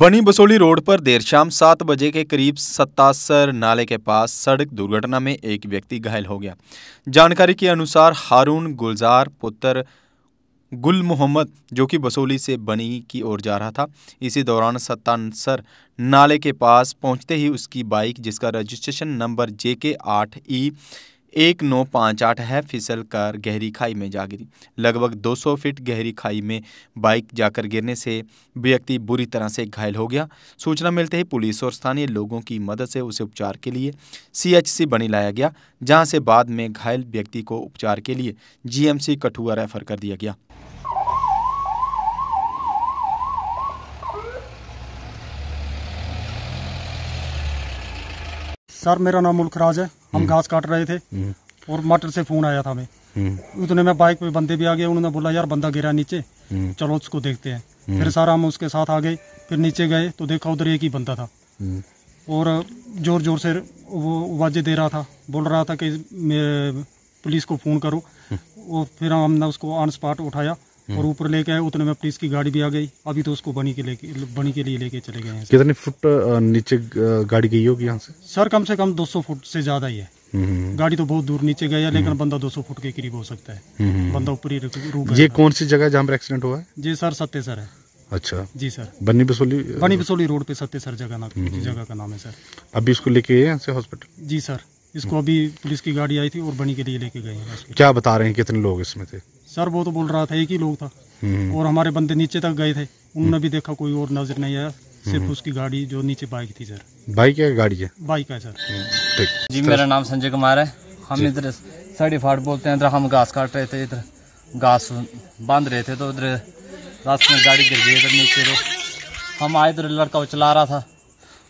बनी बसोली रोड पर देर शाम सात बजे के करीब सत्तासर नाले के पास सड़क दुर्घटना में एक व्यक्ति घायल हो गया जानकारी के अनुसार हारून गुलजार पुत्र गुल मोहम्मद जो कि बसोली से बनी की ओर जा रहा था इसी दौरान सत्तानसर नाले के पास पहुंचते ही उसकी बाइक जिसका रजिस्ट्रेशन नंबर जे के आठ ई एक नौ पाँच आठ है फिसल कर गहरी खाई में जा गिरी लगभग 200 फीट गहरी खाई में बाइक जाकर गिरने से व्यक्ति बुरी तरह से घायल हो गया सूचना मिलते ही पुलिस और स्थानीय लोगों की मदद से उसे उपचार के लिए सीएचसी बनी लाया गया जहां से बाद में घायल व्यक्ति को उपचार के लिए जीएमसी कठुआ रेफर कर दिया गया सर मेरा नाम मुल्क राज है हम हम्म। घास काट रहे थे हम्म। और मटर से फोन आया था हमें हम्म। उतने में बाइक पे बंदे भी आ गए उन्होंने बोला यार बंदा गिरा नीचे चलो उसको देखते हैं फिर सर हम उसके साथ आ गए फिर नीचे गए तो देखा उधर एक ही बंदा था और जोर जोर से वो आवाजे दे रहा था बोल रहा था कि पुलिस को फ़ोन करो और फिर हमने उसको ऑन स्पॉट उठाया और हम्म। ऊपर लेके आए उतने में पुलिस की गाड़ी भी आ गई अभी तो उसको बनी के लेके बनी के लिए लेके चले गए हैं कितने फुट नीचे गाड़ी गई होगी यहाँ से सर कम से कम 200 फुट से ज्यादा ही है हम्म, हम्म, गाड़ी तो बहुत दूर नीचे है लेकिन बंदा 200 फुट के करीब हो सकता है बंदा ऊपर ही रुक ये कौन सी जगह जहाँ पर एक्सीडेंट हुआ है जी सर सत्य सर है अच्छा जी सर बनी बसोली बनी बसोली रोड पे सत्य सर जगह जगह का नाम है सर अभी इसको लेके यहाँ से हॉस्पिटल जी सर इसको अभी पुलिस की गाड़ी आई थी और बनी के लिए लेके गए क्या बता रहे हैं कितने लोग इसमें थे सर वो तो बोल रहा था एक ही लोग था हम्म। और हमारे बंदे नीचे तक गए थे उन्होंने हम्म। भी देखा कोई और नजर नहीं आया सिर्फ हम्म। उसकी गाड़ी जो नीचे बाइक थी सर बाइक है गाड़ी है बाइक है सर जी मेरा नाम संजय कुमार है हम इधर साड़ी फाट बोलते हैं इधर हम घास काट रहे थे इधर घास बांध रहे थे तो इधर रास्ते में गाड़ी गिर गई इधर नीचे तो हम आए इधर लड़का चला रहा था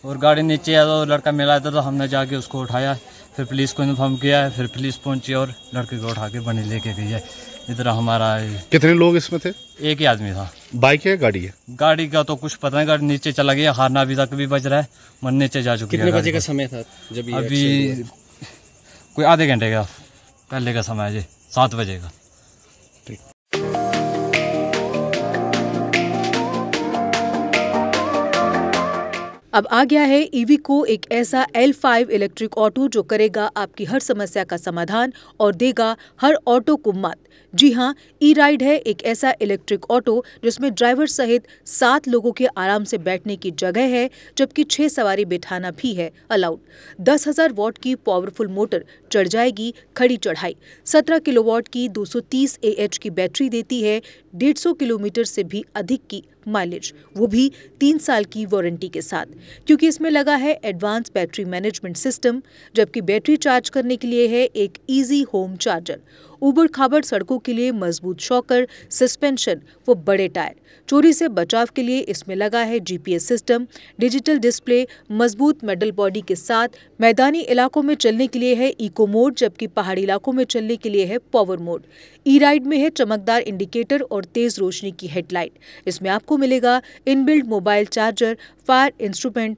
और गाड़ी नीचे आया तो लड़का मिला था तो हमने जाके उसको उठाया फिर पुलिस को इन्फॉर्म किया फिर पुलिस पहुंची और लड़के को उठा के बनी लेके गई है इधर हमारा कितने लोग इसमें थे एक ही आदमी था बाइक है गाड़ी है गाड़ी का तो कुछ पता नहीं गाड़ी नीचे चला गया हारना अभी तक भी बज रहा है मन नीचे जा चुकी कितने बजे का समय था जब अभी कोई आधे घंटे का पहले का समय है जी सात बजे का अब आ गया है ईवी e को एक ऐसा L5 इलेक्ट्रिक ऑटो जो करेगा आपकी हर समस्या का समाधान और देगा हर ऑटो को मात जी हाँ ई राइड है एक ऐसा इलेक्ट्रिक ऑटो जिसमें ड्राइवर सहित सात लोगों के आराम से बैठने की जगह है जबकि छह सवारी बिठाना भी है अलाउड दस हजार वॉट की पावरफुल मोटर चढ़ जाएगी खड़ी चढ़ाई सत्रह किलो वॉट की 230 एच की बैटरी देती है 150 किलोमीटर से भी अधिक की माइलेज वो भी तीन साल की वारंटी के साथ क्योंकि इसमें लगा है एडवांस बैटरी मैनेजमेंट सिस्टम जबकि बैटरी चार्ज करने के लिए है एक ईजी होम चार्जर उबड़ खाबड़ सड़कों के लिए मजबूत शॉकर सस्पेंशन व बड़े टायर चोरी से बचाव के लिए इसमें लगा है जीपीएस सिस्टम डिजिटल डिस्प्ले मजबूत मेडल बॉडी के साथ मैदानी इलाकों में चलने के लिए है इको मोड जबकि पहाड़ी इलाकों में चलने के लिए है पावर मोड ई राइड में है चमकदार इंडिकेटर और तेज रोशनी की हेडलाइट इसमें आपको मिलेगा inbuilt mobile charger fire instrument